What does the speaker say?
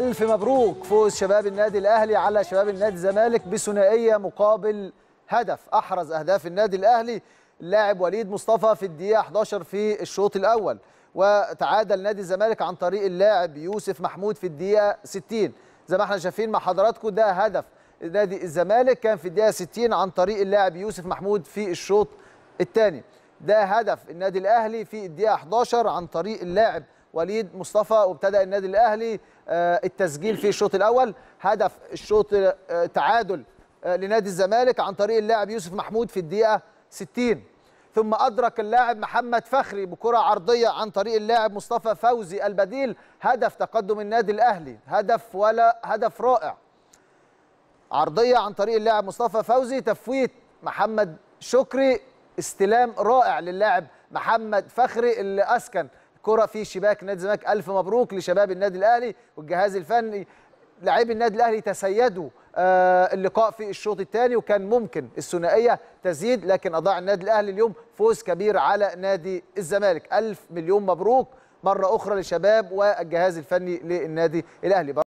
ألف مبروك فوز شباب النادي الأهلي على شباب النادي الزمالك بثنائية مقابل هدف أحرز أهداف النادي الأهلي اللاعب وليد مصطفى في الدقيقة 11 في الشوط الأول وتعادل نادي الزمالك عن طريق اللاعب يوسف محمود في الدقيقة 60 زي ما احنا شايفين مع حضراتكم ده هدف نادي الزمالك كان في الدقيقة 60 عن طريق اللاعب يوسف محمود في الشوط الثاني ده هدف النادي الأهلي في الدقيقة 11 عن طريق اللاعب وليد مصطفى وابتدا النادي الاهلي آه، التسجيل في الشوط الاول هدف الشوط آه، تعادل آه، لنادي الزمالك عن طريق اللاعب يوسف محمود في الدقيقه 60 ثم ادرك اللاعب محمد فخري بكره عرضيه عن طريق اللاعب مصطفى فوزي البديل هدف تقدم النادي الاهلي هدف ولا هدف رائع عرضيه عن طريق اللاعب مصطفى فوزي تفويت محمد شكري استلام رائع للاعب محمد فخري اللي اسكن كره في شباك نادي الزمالك الف مبروك لشباب النادي الاهلي والجهاز الفني لاعبي النادي الاهلي تسيدوا آه، اللقاء في الشوط الثاني وكان ممكن الثنائيه تزيد لكن اضاع النادي الاهلي اليوم فوز كبير على نادي الزمالك الف مليون مبروك مره اخرى لشباب والجهاز الفني للنادي الاهلي